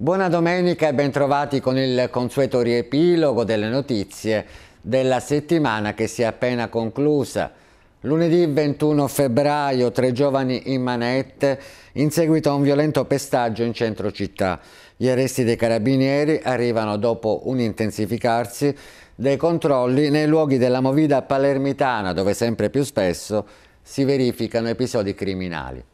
Buona domenica e bentrovati con il consueto riepilogo delle notizie della settimana che si è appena conclusa. Lunedì 21 febbraio tre giovani in manette in seguito a un violento pestaggio in centro città. Gli arresti dei carabinieri arrivano dopo un intensificarsi dei controlli nei luoghi della movida palermitana dove sempre più spesso si verificano episodi criminali.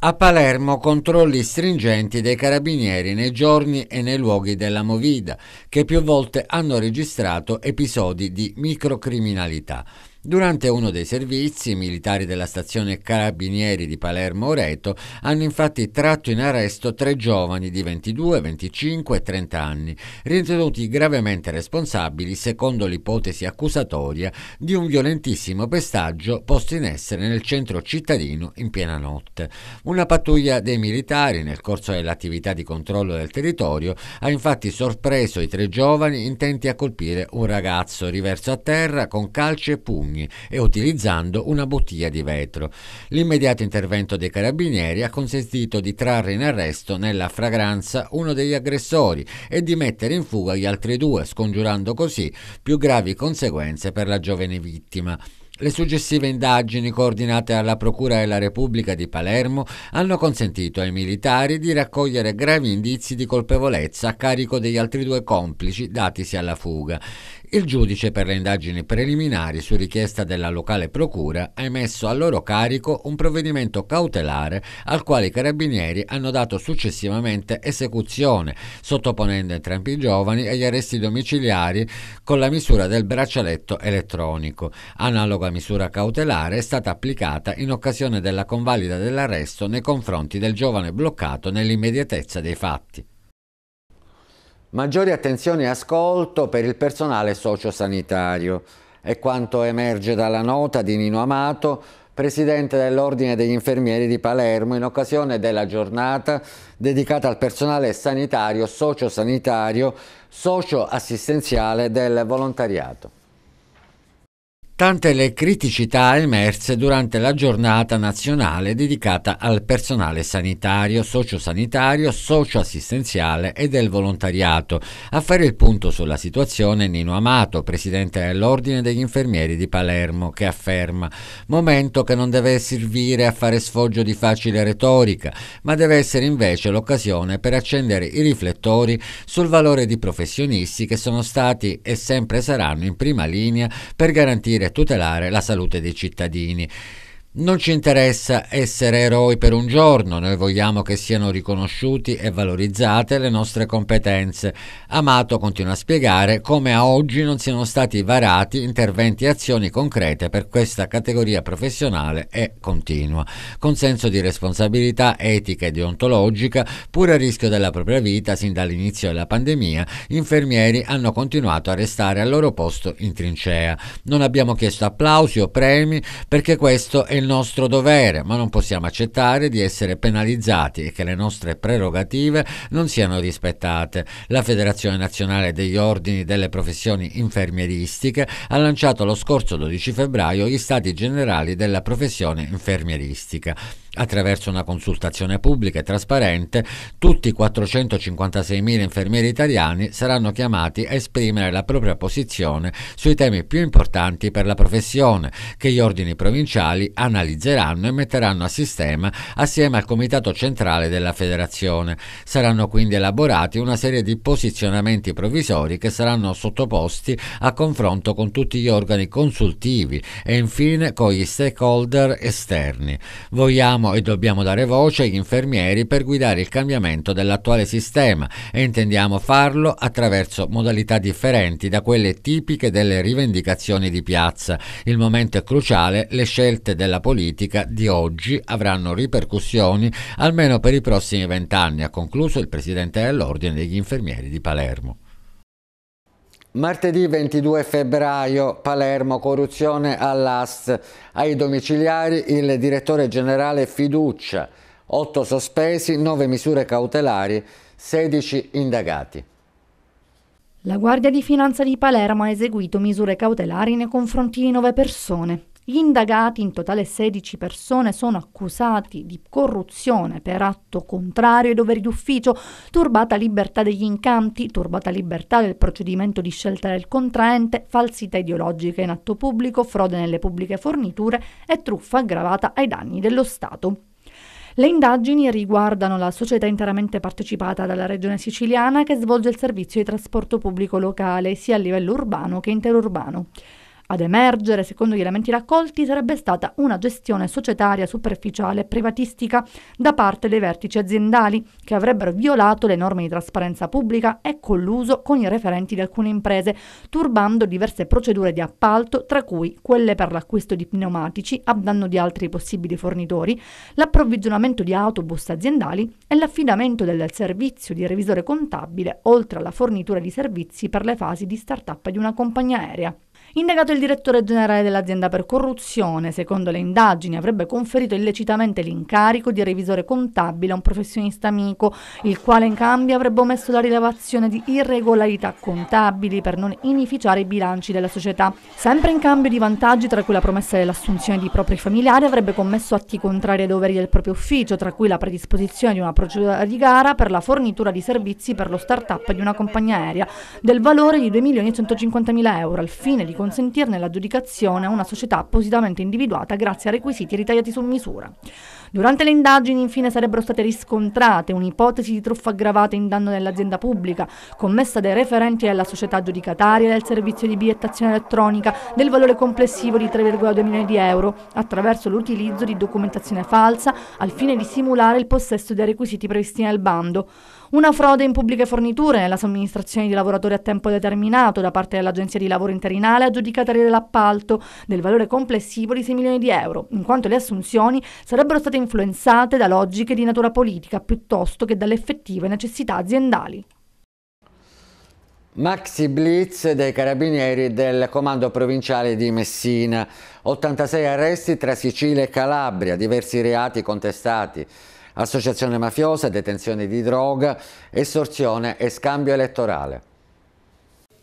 A Palermo controlli stringenti dei carabinieri nei giorni e nei luoghi della Movida, che più volte hanno registrato episodi di microcriminalità. Durante uno dei servizi, i militari della stazione Carabinieri di Palermo Oreto hanno infatti tratto in arresto tre giovani di 22, 25 e 30 anni, ritenuti gravemente responsabili, secondo l'ipotesi accusatoria, di un violentissimo pestaggio posto in essere nel centro cittadino in piena notte. Una pattuglia dei militari, nel corso dell'attività di controllo del territorio, ha infatti sorpreso i tre giovani intenti a colpire un ragazzo riverso a terra con calci e pugni bagni e utilizzando una bottiglia di vetro. L'immediato intervento dei carabinieri ha consentito di trarre in arresto nella fragranza uno degli aggressori e di mettere in fuga gli altri due, scongiurando così più gravi conseguenze per la giovane vittima. Le successive indagini coordinate alla Procura della Repubblica di Palermo hanno consentito ai militari di raccogliere gravi indizi di colpevolezza a carico degli altri due complici datisi alla fuga. Il giudice per le indagini preliminari, su richiesta della locale procura, ha emesso a loro carico un provvedimento cautelare al quale i carabinieri hanno dato successivamente esecuzione, sottoponendo entrambi i giovani agli arresti domiciliari con la misura del braccialetto elettronico. Analoga misura cautelare è stata applicata in occasione della convalida dell'arresto nei confronti del giovane bloccato nell'immediatezza dei fatti. Maggiore attenzione e ascolto per il personale sociosanitario. È quanto emerge dalla nota di Nino Amato, presidente dell'Ordine degli Infermieri di Palermo, in occasione della giornata dedicata al personale sanitario, sociosanitario, socioassistenziale del volontariato. Tante le criticità emerse durante la giornata nazionale dedicata al personale sanitario, sociosanitario, socioassistenziale e del volontariato. A fare il punto sulla situazione Nino Amato, presidente dell'Ordine degli Infermieri di Palermo, che afferma momento che non deve servire a fare sfoggio di facile retorica, ma deve essere invece l'occasione per accendere i riflettori sul valore di professionisti che sono stati e sempre saranno in prima linea per garantire a tutelare la salute dei cittadini. Non ci interessa essere eroi per un giorno, noi vogliamo che siano riconosciuti e valorizzate le nostre competenze. Amato continua a spiegare come a oggi non siano stati varati interventi e azioni concrete per questa categoria professionale e continua, con senso di responsabilità etica e deontologica, pur a rischio della propria vita sin dall'inizio della pandemia, infermieri hanno continuato a restare al loro posto in trincea. Non abbiamo chiesto applausi o premi perché questo è il nostro dovere, ma non possiamo accettare di essere penalizzati e che le nostre prerogative non siano rispettate. La Federazione Nazionale degli Ordini delle Professioni Infermieristiche ha lanciato lo scorso 12 febbraio gli stati generali della professione infermieristica attraverso una consultazione pubblica e trasparente, tutti i 456.000 infermieri italiani saranno chiamati a esprimere la propria posizione sui temi più importanti per la professione, che gli ordini provinciali analizzeranno e metteranno a sistema assieme al Comitato Centrale della Federazione. Saranno quindi elaborati una serie di posizionamenti provvisori che saranno sottoposti a confronto con tutti gli organi consultivi e infine con gli stakeholder esterni. Vogliamo Abbiamo e dobbiamo dare voce agli infermieri per guidare il cambiamento dell'attuale sistema e intendiamo farlo attraverso modalità differenti da quelle tipiche delle rivendicazioni di piazza. Il momento è cruciale, le scelte della politica di oggi avranno ripercussioni almeno per i prossimi vent'anni, ha concluso il presidente dell'Ordine degli Infermieri di Palermo. Martedì 22 febbraio, Palermo, corruzione all'AS. Ai domiciliari il direttore generale Fiduccia, 8 sospesi, 9 misure cautelari, 16 indagati. La Guardia di Finanza di Palermo ha eseguito misure cautelari nei confronti di 9 persone. Gli indagati, in totale 16 persone, sono accusati di corruzione per atto contrario ai doveri d'ufficio, turbata libertà degli incanti, turbata libertà del procedimento di scelta del contraente, falsità ideologica in atto pubblico, frode nelle pubbliche forniture e truffa aggravata ai danni dello Stato. Le indagini riguardano la società interamente partecipata dalla Regione siciliana che svolge il servizio di trasporto pubblico locale sia a livello urbano che interurbano. Ad emergere, secondo gli elementi raccolti, sarebbe stata una gestione societaria superficiale e privatistica da parte dei vertici aziendali che avrebbero violato le norme di trasparenza pubblica e colluso con i referenti di alcune imprese, turbando diverse procedure di appalto, tra cui quelle per l'acquisto di pneumatici a danno di altri possibili fornitori, l'approvvigionamento di autobus aziendali e l'affidamento del servizio di revisore contabile, oltre alla fornitura di servizi per le fasi di start-up di una compagnia aerea. Indagato il direttore generale dell'azienda per corruzione, secondo le indagini avrebbe conferito illecitamente l'incarico di revisore contabile a un professionista amico, il quale in cambio avrebbe omesso la rilevazione di irregolarità contabili per non inificiare i bilanci della società. Sempre in cambio di vantaggi, tra cui la promessa dell'assunzione di propri familiari, avrebbe commesso atti contrari ai doveri del proprio ufficio, tra cui la predisposizione di una procedura di gara per la fornitura di servizi per lo start-up di una compagnia aerea del valore di 2.150.000 euro al fine di conseguire consentirne l'aggiudicazione a una società appositamente individuata grazie a requisiti ritagliati su misura. Durante le indagini infine sarebbero state riscontrate un'ipotesi di truffa aggravata in danno dell'azienda pubblica, commessa dai referenti della società giudicataria del servizio di bigliettazione elettronica del valore complessivo di 3,2 milioni di euro, attraverso l'utilizzo di documentazione falsa al fine di simulare il possesso dei requisiti previsti nel bando. Una frode in pubbliche forniture nella somministrazione di lavoratori a tempo determinato da parte dell'Agenzia di Lavoro Interinale aggiudicataria dell'appalto del valore complessivo di 6 milioni di euro, in quanto le assunzioni sarebbero state influenzate da logiche di natura politica piuttosto che dalle effettive necessità aziendali. Maxi Blitz dei Carabinieri del Comando Provinciale di Messina. 86 arresti tra Sicilia e Calabria, diversi reati contestati associazione mafiosa, detenzione di droga, estorsione e scambio elettorale.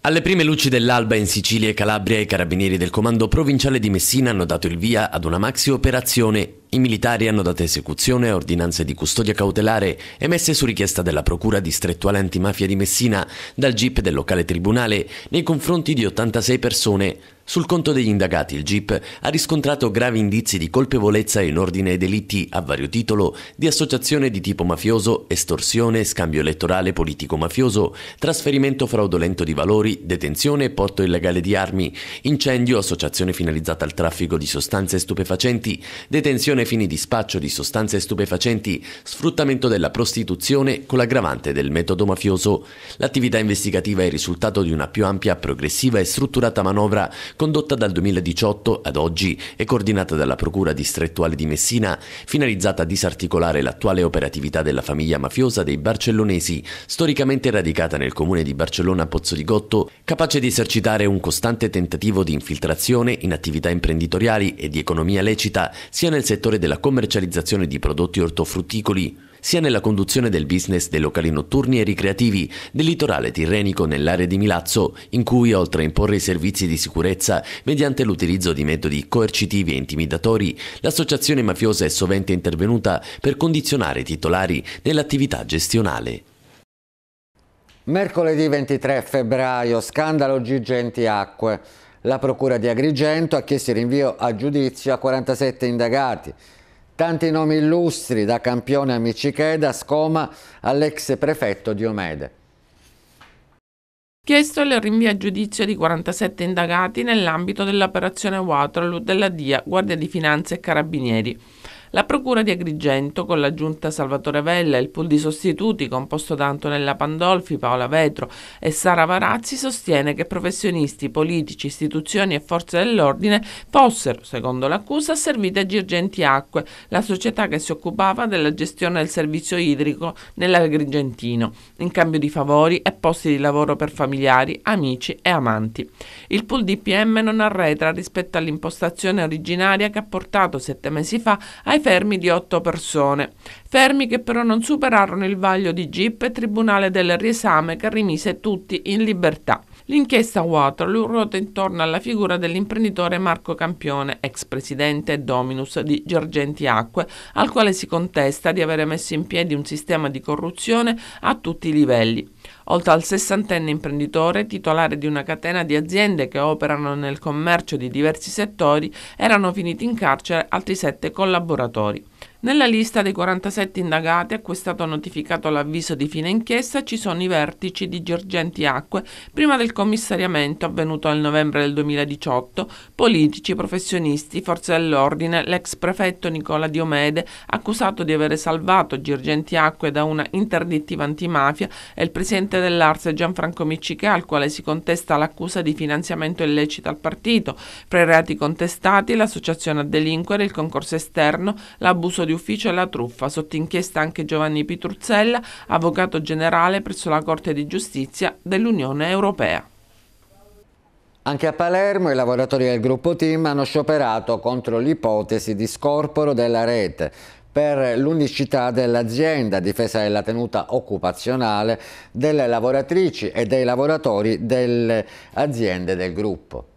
Alle prime luci dell'alba in Sicilia e Calabria i carabinieri del comando provinciale di Messina hanno dato il via ad una maxi operazione i militari hanno dato esecuzione a ordinanze di custodia cautelare emesse su richiesta della Procura distrettuale antimafia di Messina dal GIP del locale tribunale nei confronti di 86 persone. Sul conto degli indagati il GIP ha riscontrato gravi indizi di colpevolezza in ordine ai delitti a vario titolo di associazione di tipo mafioso, estorsione, scambio elettorale politico-mafioso, trasferimento fraudolento di valori, detenzione e porto illegale di armi, incendio, associazione finalizzata al traffico di sostanze stupefacenti, detenzione ai fini di spaccio di sostanze stupefacenti, sfruttamento della prostituzione con l'aggravante del metodo mafioso. L'attività investigativa è il risultato di una più ampia, progressiva e strutturata manovra condotta dal 2018 ad oggi e coordinata dalla Procura distrettuale di Messina, finalizzata a disarticolare l'attuale operatività della famiglia mafiosa dei barcellonesi, storicamente radicata nel comune di Barcellona Pozzo di Gotto, capace di esercitare un costante tentativo di infiltrazione in attività imprenditoriali e di economia lecita sia nel settore settore della commercializzazione di prodotti ortofrutticoli, sia nella conduzione del business dei locali notturni e ricreativi del litorale tirrenico nell'area di Milazzo, in cui oltre a imporre i servizi di sicurezza mediante l'utilizzo di metodi coercitivi e intimidatori, l'associazione mafiosa è sovente intervenuta per condizionare i titolari nell'attività gestionale. Mercoledì 23 febbraio, scandalo Gigenti Acque. La Procura di Agrigento ha chiesto il rinvio a giudizio a 47 indagati. Tanti nomi illustri, da Campione a Micicheda, Scoma all'ex prefetto Diomede. Omede. Chiesto il rinvio a giudizio di 47 indagati nell'ambito dell'operazione Waterloo della DIA, Guardia di Finanza e Carabinieri. La Procura di Agrigento, con l'aggiunta Salvatore Vella e il pool di sostituti composto da Antonella Pandolfi, Paola Vetro e Sara Varazzi, sostiene che professionisti, politici, istituzioni e forze dell'ordine fossero, secondo l'accusa, servite a Girgenti Acque, la società che si occupava della gestione del servizio idrico nell'Agrigentino, in cambio di favori e posti di lavoro per familiari, amici e amanti. Il pool di PM non arretra rispetto all'impostazione originaria che ha portato sette mesi fa ai fermi di otto persone, fermi che però non superarono il vaglio di GIP e Tribunale del Riesame che rimise tutti in libertà. L'inchiesta Waterloo ruota intorno alla figura dell'imprenditore Marco Campione, ex presidente e dominus di Giorgenti Acque, al quale si contesta di avere messo in piedi un sistema di corruzione a tutti i livelli. Oltre al sessantenne imprenditore, titolare di una catena di aziende che operano nel commercio di diversi settori, erano finiti in carcere altri sette collaboratori. Nella lista dei 47 indagati a cui è stato notificato l'avviso di fine inchiesta ci sono i vertici di Giorgenti Acque prima del commissariamento avvenuto nel novembre del 2018, politici, professionisti, forze dell'ordine, l'ex prefetto Nicola Diomede, accusato di avere salvato Girgenti Acque da una interdittiva antimafia, e il presidente dell'Arse Gianfranco Miccichè, al quale si contesta l'accusa di finanziamento illecito al partito. Fra i reati contestati l'associazione a delinquere, il concorso esterno, l'abuso di ufficio alla truffa. Sotto inchiesta anche Giovanni Pitruzzella, avvocato generale presso la Corte di Giustizia dell'Unione Europea. Anche a Palermo i lavoratori del gruppo Team hanno scioperato contro l'ipotesi di scorporo della rete per l'unicità dell'azienda, difesa della tenuta occupazionale delle lavoratrici e dei lavoratori delle aziende del gruppo.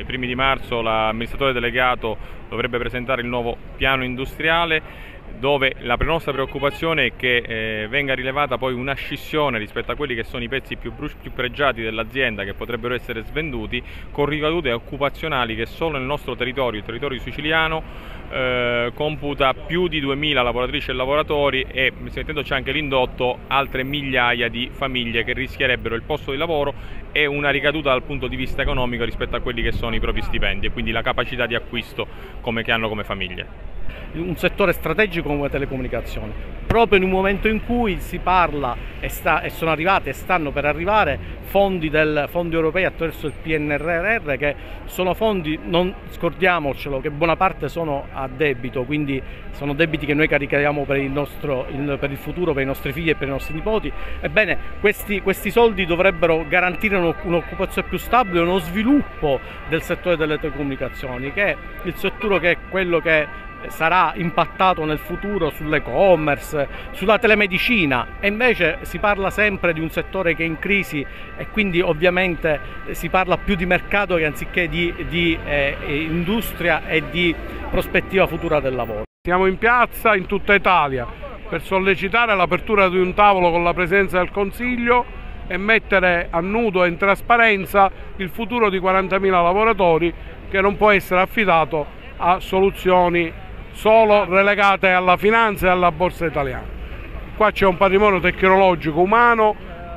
I primi di marzo l'amministratore delegato dovrebbe presentare il nuovo piano industriale dove la nostra preoccupazione è che eh, venga rilevata poi una scissione rispetto a quelli che sono i pezzi più, più pregiati dell'azienda che potrebbero essere svenduti con ricadute occupazionali che solo nel nostro territorio, il territorio siciliano, eh, computa più di 2000 lavoratrici e lavoratori e mettendoci anche l'indotto altre migliaia di famiglie che rischierebbero il posto di lavoro e una ricaduta dal punto di vista economico rispetto a quelli che sono i propri stipendi e quindi la capacità di acquisto come che hanno come famiglie un settore strategico come le telecomunicazioni. proprio in un momento in cui si parla e, sta, e sono arrivate e stanno per arrivare fondi, del, fondi europei attraverso il PNRR che sono fondi, non scordiamocelo, che buona parte sono a debito, quindi sono debiti che noi carichiamo per il, nostro, il, per il futuro, per i nostri figli e per i nostri nipoti. Ebbene, questi, questi soldi dovrebbero garantire un'occupazione più stabile, uno sviluppo del settore delle telecomunicazioni, che è il settore che è quello che eh, sarà impattato nel futuro sull'e-commerce, sulla telemedicina e invece si parla sempre di un settore che è in crisi e quindi ovviamente eh, si parla più di mercato che anziché di, di eh, eh, industria e di prospettiva futura del lavoro. Siamo in piazza in tutta Italia per sollecitare l'apertura di un tavolo con la presenza del Consiglio e mettere a nudo e in trasparenza il futuro di 40.000 lavoratori che non può essere affidato a soluzioni solo relegate alla finanza e alla borsa italiana. Qua c'è un patrimonio tecnologico umano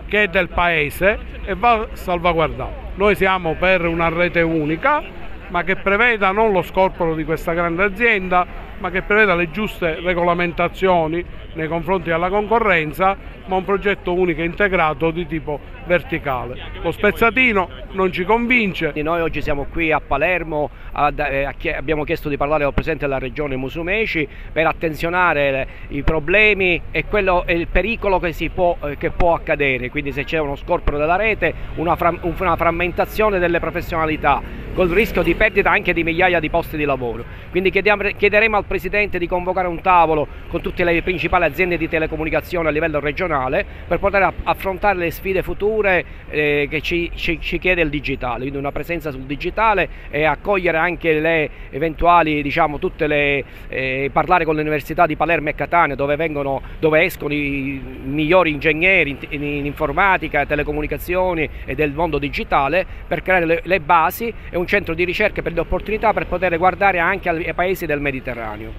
che è del paese e va salvaguardato. Noi siamo per una rete unica ma che preveda non lo scorporo di questa grande azienda ma che preveda le giuste regolamentazioni nei confronti della concorrenza, ma un progetto unico e integrato di tipo verticale. Lo spezzatino non ci convince. Noi oggi siamo qui a Palermo, eh, abbiamo chiesto di parlare al Presidente della Regione Musumeci per attenzionare i problemi e, quello, il pericolo che, può, eh, che, può, accadere, quindi se c'è uno scorporo della rete, una, frammentazione delle professionalità, col rischio di perdita anche di migliaia di posti di lavoro. Quindi chiederemo al Presidente di convocare un tavolo con tutte le principali aziende di telecomunicazione a livello regionale per poter affrontare le sfide future eh, che ci, ci, ci, chiede il digitale, quindi una presenza sul digitale e accogliere anche le eventuali, diciamo, tutte le, eh, parlare con le università di Palermo e Catania dove, vengono, dove escono i migliori ingegneri in, in informatica, telecomunicazioni e del mondo digitale per creare le, le basi e un centro di ricerca per le opportunità per poter guardare anche ai paesi del Mediterraneo. Mediterraneo.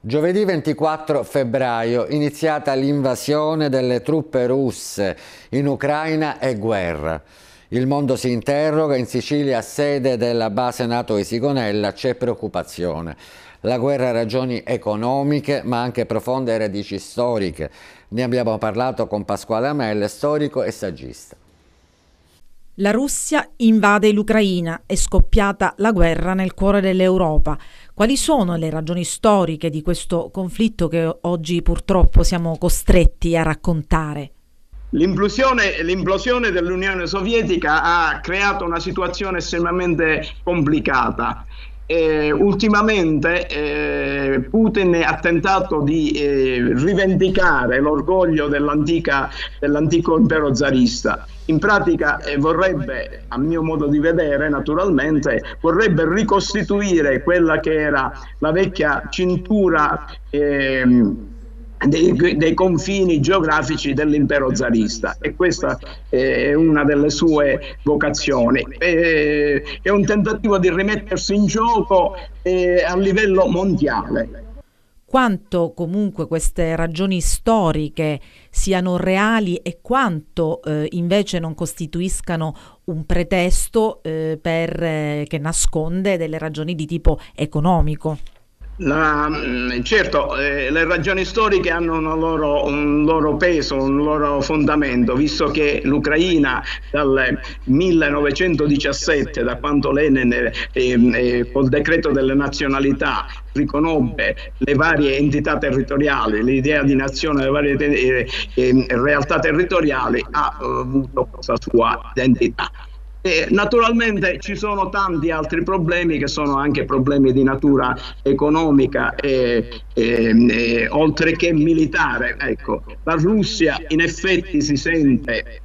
Giovedì 24 febbraio iniziata l'invasione delle truppe russe in Ucraina e guerra. Il mondo si interroga, in Sicilia, sede della base NATO Isigonella, c'è preoccupazione. La guerra ha ragioni economiche, ma anche profonde radici storiche. Ne abbiamo parlato con Pasquale Amel, storico e saggista. La Russia invade l'Ucraina, è scoppiata la guerra nel cuore dell'Europa. Quali sono le ragioni storiche di questo conflitto che oggi purtroppo siamo costretti a raccontare? L'implosione, l'implosione, dell'Unione Sovietica ha creato una situazione estremamente complicata eh, ultimamente eh, Putin ha tentato di eh, rivendicare l'orgoglio dell'antico impero zarista. In pratica eh, vorrebbe, a mio modo di vedere naturalmente, vorrebbe ricostituire quella che era la vecchia cintura. Ehm, dei, dei, confini geografici dell'impero zarista e questa è una delle sue vocazioni. È, un tentativo di rimettersi in gioco eh, a livello mondiale. Quanto comunque queste ragioni storiche siano reali e quanto eh, invece non costituiscano un pretesto eh, per, eh, che nasconde delle ragioni di tipo economico. La, mm, certo, eh, le ragioni storiche hanno loro, un loro peso, un loro fondamento, visto che l'Ucraina dal 1917, da quando Lenin eh, eh, col decreto delle nazionalità riconobbe le varie entità territoriali, l'idea di nazione, le varie te- realtà territoriali, ha eh, avuto questa sua identità. E naturalmente ci sono tanti altri problemi che sono anche problemi di natura economica e, e, e oltre che militare. Ecco, la Russia in effetti si sente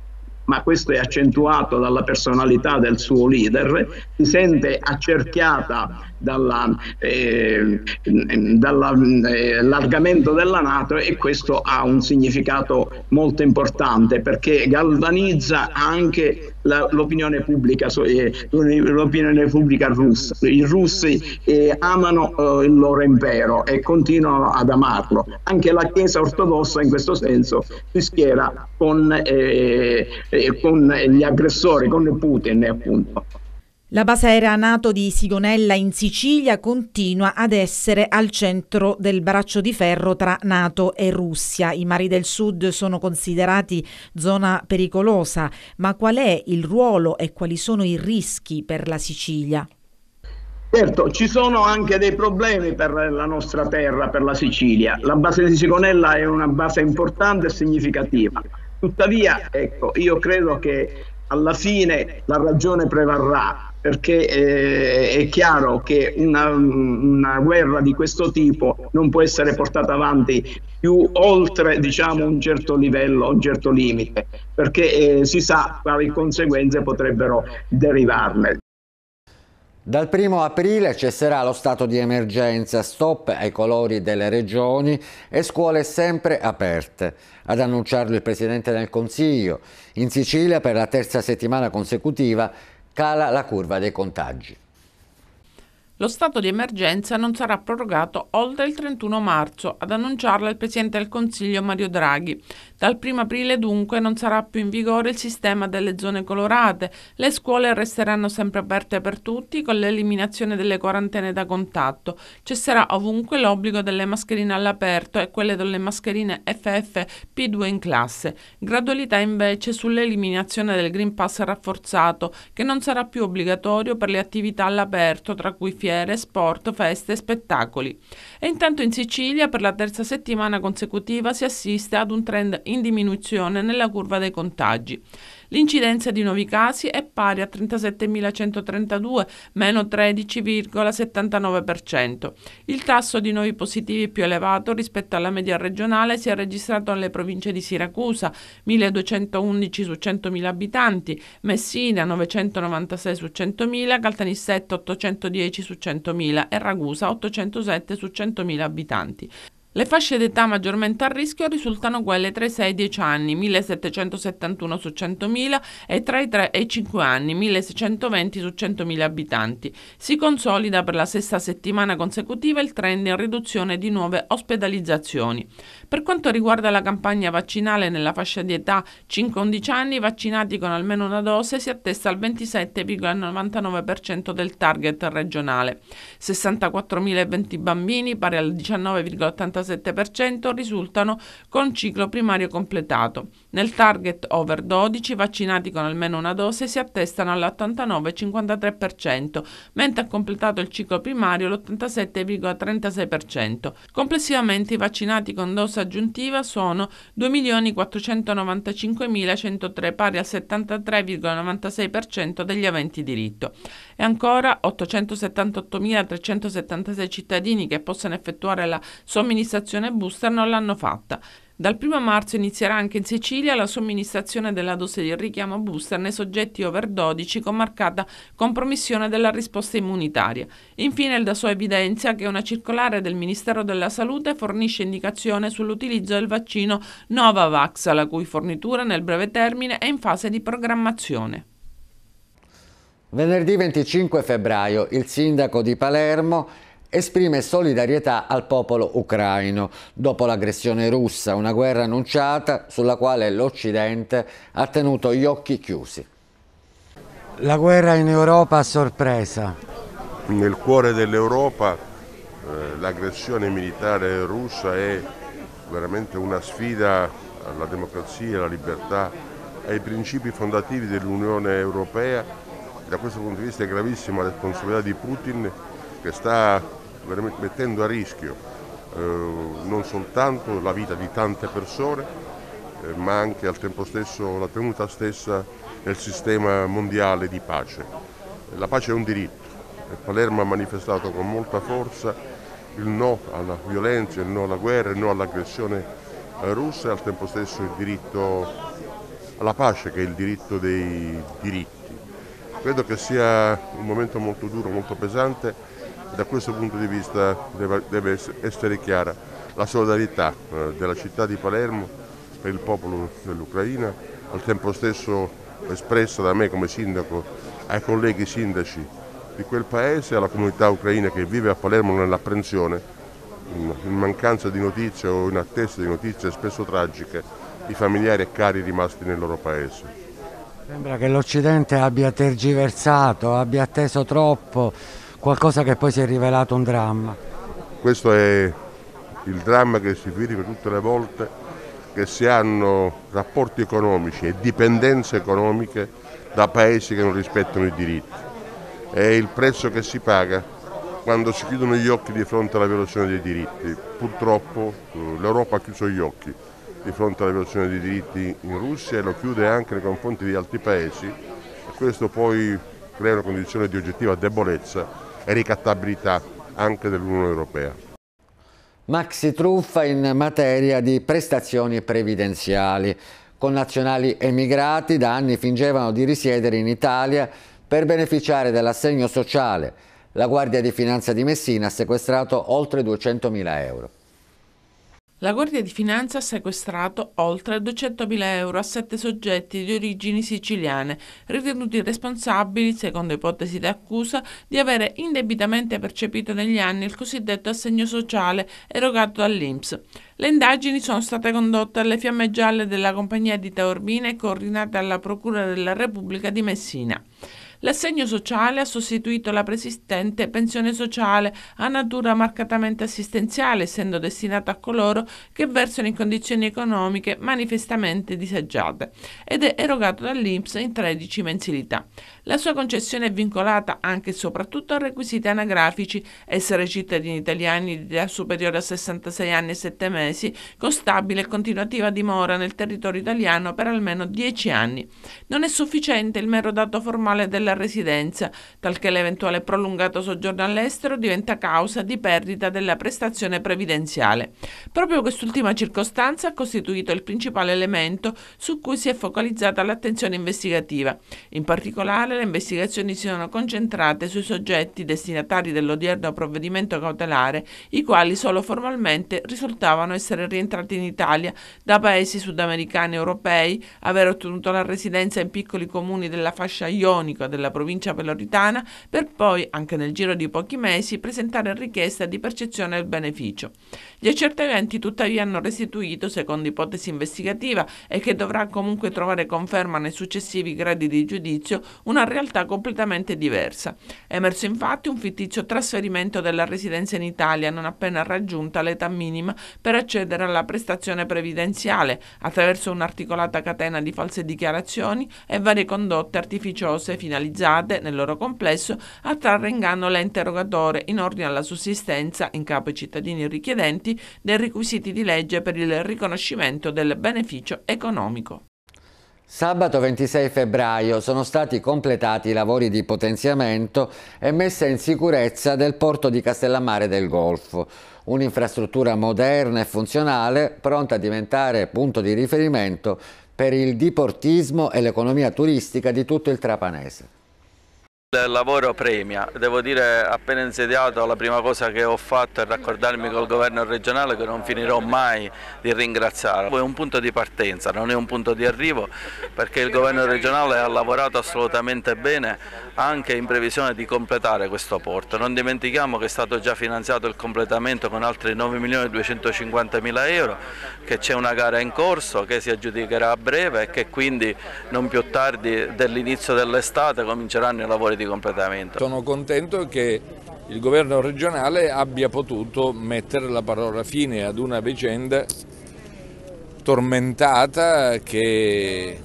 ma questo è accentuato dalla personalità del suo leader, si sente accerchiata dall'allargamento eh, dalla, eh, della Nato e questo ha un significato molto importante perché galvanizza anche l'opinione pubblica, eh, l'opinione pubblica russa. I russi eh, amano eh, il loro impero e continuano ad amarlo. Anche la Chiesa ortodossa in questo senso si schiera con, eh, con gli aggressori, con Putin appunto. La base aerea NATO di Sigonella in Sicilia continua ad essere al centro del braccio di ferro tra Nato e Russia. I mari del sud sono considerati zona pericolosa, ma qual è il ruolo e quali sono i rischi per la Sicilia? Certo, ci sono anche dei problemi per la nostra terra, per la Sicilia. La base di Sigonella è una base importante e significativa. Tuttavia, ecco, io credo che alla fine la ragione prevarrà perché eh, è chiaro che una, una, guerra di questo tipo non può essere portata avanti più oltre diciamo, un certo livello, un certo limite, perché eh, si sa quali conseguenze potrebbero derivarne. Dal 1 aprile cesserà lo stato di emergenza, stop ai colori delle regioni e scuole sempre aperte. Ad annunciarlo il Presidente del Consiglio, in Sicilia per la terza settimana consecutiva cala la curva dei contagi. Lo stato di emergenza non sarà prorogato oltre il 31 marzo, ad annunciarlo il Presidente del Consiglio Mario Draghi. Dal 1 aprile dunque non sarà più in vigore il sistema delle zone colorate, le scuole resteranno sempre aperte per tutti con l'eliminazione delle quarantene da contatto, cesserà ovunque l'obbligo delle mascherine all'aperto e quelle delle mascherine FFP2 in classe, gradualità invece sull'eliminazione del Green Pass rafforzato che non sarà più obbligatorio per le attività all'aperto tra cui fiere, sport, feste e spettacoli. E intanto in Sicilia per la terza settimana consecutiva si assiste ad un trend in diminuzione nella curva dei contagi. L'incidenza di nuovi casi è pari a 37.132, meno 13,79%. Il tasso di nuovi positivi più elevato rispetto alla media regionale si è registrato nelle province di Siracusa, 1.211 su 100.000 abitanti, Messina 996 su 100.000, Caltanissetta 810 su 100.000 e Ragusa 807 su 100.000 abitanti. Le fasce d'età maggiormente a rischio risultano quelle tra i 6 e i 10 anni, 1771 su 100.000 e tra i 3 e i 5 anni, 1620 su 100.000 abitanti. Si consolida per la sesta settimana consecutiva il trend in riduzione di nuove ospedalizzazioni. Per quanto riguarda la campagna vaccinale nella fascia di età 5-11 anni, vaccinati con almeno una dose si attesta al 27,99% del target regionale. 64.020 bambini, pari al 19,86% 67% risultano con ciclo primario completato nel target over 12 vaccinati con almeno una dose si attestano all'89,53%, mentre ha completato il ciclo primario l'87,36%. Complessivamente i vaccinati con dose aggiuntiva sono 2.495.103 pari al 73,96% degli aventi diritto. E ancora 878.376 cittadini che possono effettuare la somministrazione booster non l'hanno fatta. Dal 1 marzo inizierà anche in Sicilia la somministrazione della dose di richiamo booster nei soggetti over 12 con marcata compromissione della risposta immunitaria. Infine il sua evidenzia che una circolare del Ministero della Salute fornisce indicazione sull'utilizzo del vaccino Novavax, la cui fornitura nel breve termine è in fase di programmazione. Venerdì 25 febbraio il sindaco di Palermo esprime solidarietà al popolo ucraino dopo l'aggressione russa, una guerra annunciata sulla quale l'Occidente ha tenuto gli occhi chiusi. La guerra in Europa a sorpresa. Nel cuore dell'Europa eh, l'aggressione militare russa è veramente una sfida alla democrazia, alla libertà, ai principi fondativi dell'Unione Europea. Da questo punto di vista è gravissima la responsabilità di Putin che sta mettendo a rischio eh, non soltanto la vita di tante persone, eh, ma anche al tempo stesso la tenuta stessa del sistema mondiale di pace. La pace è un diritto e Palermo ha manifestato con molta forza il no alla violenza, il no alla guerra, il no all'aggressione eh, russa e al tempo stesso il diritto alla pace che è il diritto dei diritti. Credo che sia un momento molto duro, molto pesante da questo punto di vista deve, deve essere chiara la solidarietà eh, della città di Palermo per il popolo dell'Ucraina, al tempo stesso espressa da me come sindaco ai colleghi sindaci di quel paese, e alla comunità ucraina che vive a Palermo nell'apprensione, in mancanza di notizie o in attesa di notizie spesso tragiche, i familiari e cari rimasti nel loro paese. Sembra che l'Occidente abbia tergiversato, abbia atteso troppo qualcosa che poi si è rivelato un dramma. Questo è il dramma che si verifica tutte le volte che si hanno rapporti economici e dipendenze economiche da paesi che non rispettano i diritti. È il prezzo che si paga quando si chiudono gli occhi di fronte alla violazione dei diritti. Purtroppo eh, l'Europa ha chiuso gli occhi di fronte alla violazione dei diritti in Russia e lo chiude anche nei confronti di altri paesi. Questo poi crea una condizione di oggettiva debolezza ricattabilità anche dell'Unione Europea. Maxi truffa in materia di prestazioni previdenziali. Connazionali emigrati da anni fingevano di risiedere in Italia per beneficiare dell'assegno sociale. La Guardia di Finanza di Messina ha sequestrato oltre 200.000 euro. La Guardia di Finanza ha sequestrato oltre 200.000 euro a sette soggetti di origini siciliane, ritenuti responsabili, secondo ipotesi d'accusa, di avere indebitamente percepito negli anni il cosiddetto assegno sociale erogato dall'INPS. Le indagini sono state condotte alle Fiamme Gialle della compagnia di Taormina e coordinate alla Procura della Repubblica di Messina. L'assegno sociale ha sostituito la preesistente pensione sociale a natura marcatamente assistenziale, essendo destinata a coloro che versano in condizioni economiche manifestamente disagiate ed è erogato dall'Inps in 13 mensilità. La sua concessione è vincolata anche e soprattutto a requisiti anagrafici, essere cittadini italiani di età superiore a 66 anni e 7 mesi, con stabile e continuativa dimora nel territorio italiano per almeno 10 anni. Non è sufficiente il mero dato formale della la residenza, talché l'eventuale prolungato soggiorno all'estero diventa causa di perdita della prestazione previdenziale. Proprio quest'ultima circostanza ha costituito il principale elemento su cui si è focalizzata l'attenzione investigativa. In particolare le investigazioni si sono concentrate sui soggetti destinatari dell'odierno provvedimento cautelare, i quali solo formalmente risultavano essere rientrati in Italia da paesi sudamericani e europei, aver ottenuto la residenza in piccoli comuni della fascia ionica della della provincia peloritana per poi, anche nel giro di pochi mesi, presentare richiesta di percezione del beneficio. Gli accertamenti tuttavia hanno restituito, secondo ipotesi investigativa e che dovrà comunque trovare conferma nei successivi gradi di giudizio, una realtà completamente diversa. È emerso infatti un fittizio trasferimento della residenza in Italia non appena raggiunta l'età minima per accedere alla prestazione previdenziale attraverso un'articolata catena di false dichiarazioni e varie condotte artificiose finalizzate, nel loro complesso, a trarre inganno l'interrogatore in ordine alla sussistenza in capo ai cittadini richiedenti richiesti dei requisiti di legge per il riconoscimento del beneficio economico. Sabato 26 febbraio sono stati completati i lavori di potenziamento e messa in sicurezza del porto di Castellammare del Golfo, un'infrastruttura moderna e funzionale pronta a diventare punto di riferimento per il diportismo e l'economia turistica di tutto il Trapanese. Il lavoro premia, devo dire appena insediato la prima cosa che ho fatto è raccordarmi col governo regionale che non finirò mai di ringraziare. È un punto di partenza, non è un punto di arrivo perché il governo regionale ha lavorato assolutamente bene anche in previsione di completare questo porto. Non dimentichiamo che è stato già finanziato il completamento con altri 9.250.000 euro, che c'è una gara in corso che si aggiudicherà a breve e che quindi non più tardi dell'inizio dell'estate cominceranno i lavori di completamento. Sono contento che il governo regionale abbia potuto mettere la parola fine ad una vicenda tormentata che,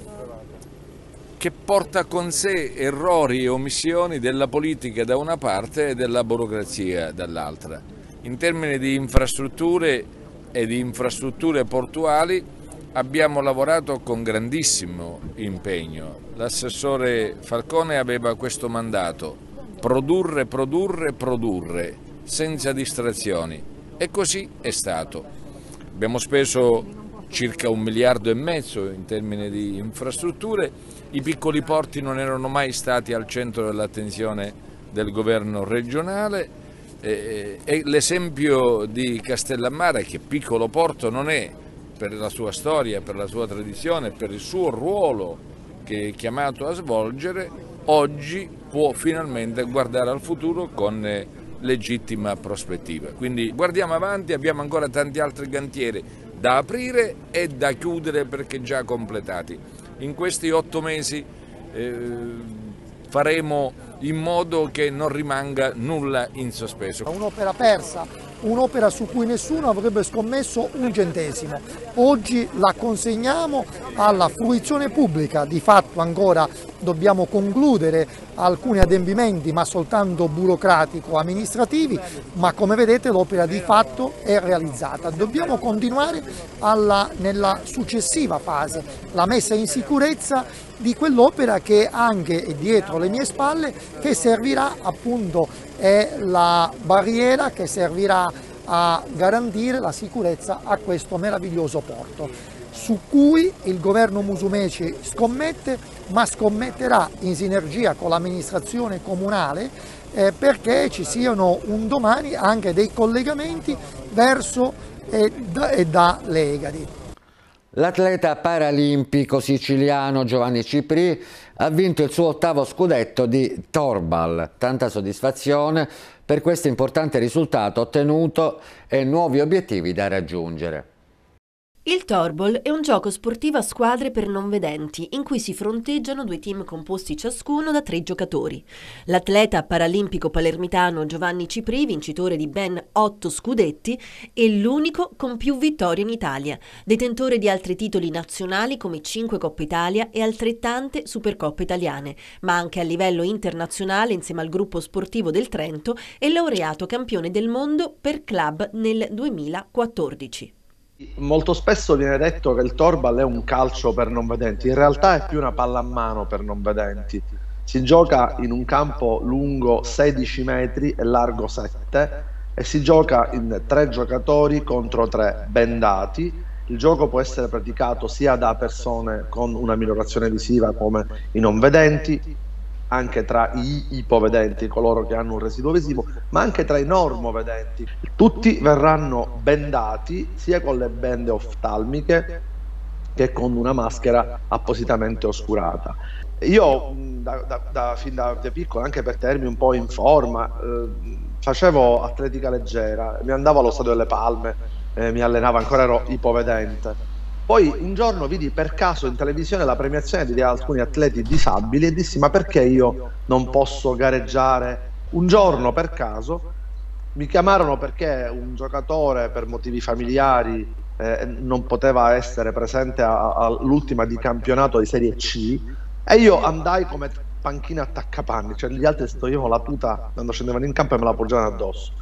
che porta con sé errori e omissioni della politica da una parte e della burocrazia dall'altra. In termini di infrastrutture e di infrastrutture portuali abbiamo lavorato con grandissimo impegno L'assessore Falcone aveva questo mandato, produrre, produrre, produrre, senza distrazioni. E così è stato. Abbiamo speso circa un miliardo e mezzo in termini di infrastrutture, i piccoli porti non erano mai stati al centro dell'attenzione del governo regionale e l'esempio di Castellammare, che piccolo porto non è per la sua storia, per la sua tradizione, per il suo ruolo che è chiamato a svolgere, oggi può finalmente guardare al futuro con eh, legittima prospettiva. Quindi guardiamo avanti, abbiamo ancora tanti altri cantieri da aprire e da chiudere perché già completati. In questi otto mesi eh, faremo in modo che non rimanga nulla in sospeso. Un'opera persa un'opera su cui nessuno avrebbe scommesso un centesimo. Oggi la consegniamo alla fruizione pubblica, di fatto ancora dobbiamo concludere alcuni adempimenti ma soltanto burocratico-amministrativi, ma come vedete l'opera di fatto è realizzata. Dobbiamo continuare alla, nella successiva fase, la messa in sicurezza di quell'opera che anche dietro le mie spalle che servirà appunto è la barriera che servirà a garantire la sicurezza a questo meraviglioso porto su cui il governo Musumeci scommette ma scommetterà in sinergia con l'amministrazione comunale eh, perché ci siano un domani anche dei collegamenti verso e da, e da Legadi. L'atleta paralimpico siciliano Giovanni Cipri ha vinto il suo ottavo scudetto di Torbal. Tanta soddisfazione per questo importante risultato ottenuto e nuovi obiettivi da raggiungere. Il Torbol è un gioco sportivo a squadre per non vedenti, in cui si fronteggiano due team composti ciascuno da tre giocatori. L'atleta paralimpico palermitano Giovanni Cipri, vincitore di ben otto scudetti, è l'unico con più vittorie in Italia, detentore di altri titoli nazionali come 5 Coppe Italia e altrettante Supercoppe italiane, ma anche a livello internazionale insieme al gruppo sportivo del Trento è laureato campione del mondo per club nel 2014 molto spesso viene detto che il torbal è un calcio per non vedenti, in realtà è più una palla a mano per non vedenti. Si gioca in un campo lungo 16 metri e largo 7 e si gioca in tre giocatori contro tre bendati. Il gioco può essere praticato sia da persone con una migliorazione visiva come i non vedenti, anche tra gli ipovedenti, coloro che hanno un residuo visivo, ma anche tra i normovedenti. Tutti verranno bendati sia con le bende oftalmiche che con una maschera appositamente oscurata. Io da, da, da, fin da, piccolo, anche per termini un po' in forma, eh, facevo atletica leggera, mi andavo allo Stadio delle Palme, eh, mi allenavo, ancora ero ipovedente poi un giorno vidi per caso in televisione la premiazione di alcuni atleti disabili e dissi ma perché io non posso gareggiare? Un giorno per caso mi chiamarono perché un giocatore per motivi familiari eh, non poteva essere presente all'ultima di campionato di Serie C e io andai come panchina attaccapanni, cioè gli altri toglievano la tuta quando scendevano in campo e me la poggiavano addosso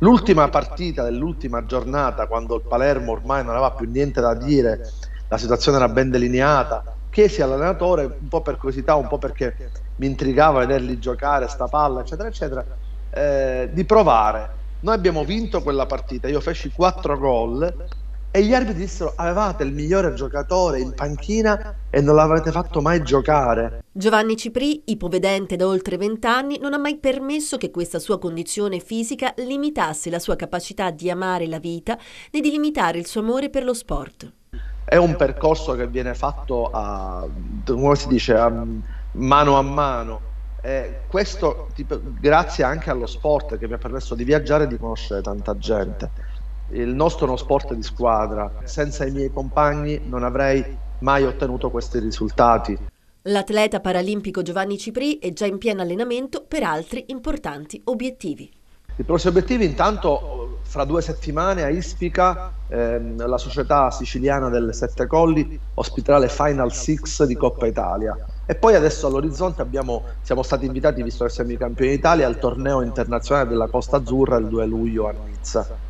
L'ultima partita dell'ultima giornata, quando il Palermo ormai non aveva più niente da dire, la situazione era ben delineata, chiesi all'allenatore, un po' per curiosità, un po' perché mi intrigava vederli giocare, sta palla, eccetera, eccetera, eh, di provare. Noi abbiamo vinto quella partita, io feci 4 gol e gli arbitri dissero avevate il migliore giocatore in panchina e non l'avete fatto mai giocare. Giovanni Cipri, ipovedente da oltre vent'anni, non ha mai permesso che questa sua condizione fisica limitasse la sua capacità di amare la vita né di limitare il suo amore per lo sport. È un percorso che viene fatto a, come si dice, a mano a mano. Eh, questo grazie anche allo sport che mi ha permesso di viaggiare e di conoscere tanta gente il nostro è uno sport di squadra, senza i miei compagni non avrei mai ottenuto questi risultati. L'atleta paralimpico Giovanni Cipri è già in pieno allenamento per altri importanti obiettivi. I prossimi obiettivi intanto fra due settimane a Ispica ehm, la società siciliana delle Sette Colli ospiterà le Final Six di Coppa Italia. E poi adesso all'orizzonte siamo stati invitati, visto che siamo i campioni d'Italia, al torneo internazionale della Costa Azzurra il 2 luglio a Nizza.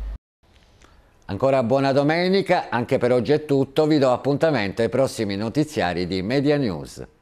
Ancora buona domenica, anche per oggi è tutto, vi do appuntamento ai prossimi notiziari di Media News.